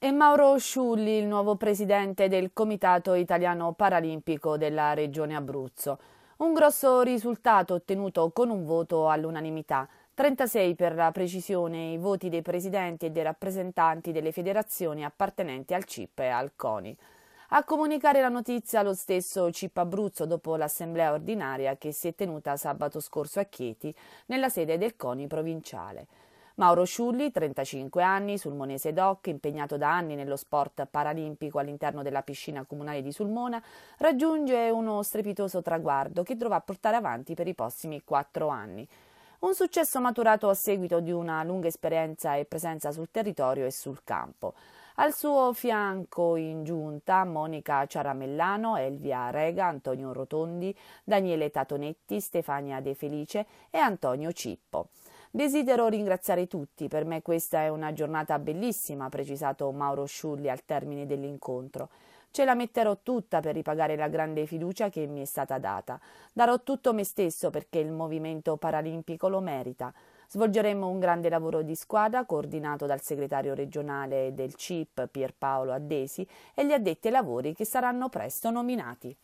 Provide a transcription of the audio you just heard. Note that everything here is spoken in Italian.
E Mauro Sciulli il nuovo presidente del Comitato Italiano Paralimpico della Regione Abruzzo. Un grosso risultato ottenuto con un voto all'unanimità. 36 per la precisione i voti dei presidenti e dei rappresentanti delle federazioni appartenenti al CIP e al CONI. A comunicare la notizia lo stesso CIP Abruzzo dopo l'assemblea ordinaria che si è tenuta sabato scorso a Chieti nella sede del CONI provinciale. Mauro Sciulli, 35 anni, sulmonese doc, impegnato da anni nello sport paralimpico all'interno della piscina comunale di Sulmona, raggiunge uno strepitoso traguardo che dovrà portare avanti per i prossimi quattro anni. Un successo maturato a seguito di una lunga esperienza e presenza sul territorio e sul campo. Al suo fianco in giunta Monica Ciaramellano, Elvia Rega, Antonio Rotondi, Daniele Tatonetti, Stefania De Felice e Antonio Cippo. Desidero ringraziare tutti, per me questa è una giornata bellissima, ha precisato Mauro Sciulli al termine dell'incontro. Ce la metterò tutta per ripagare la grande fiducia che mi è stata data. Darò tutto me stesso perché il movimento paralimpico lo merita. Svolgeremo un grande lavoro di squadra coordinato dal segretario regionale del CIP Pierpaolo Addesi e gli addetti ai lavori che saranno presto nominati.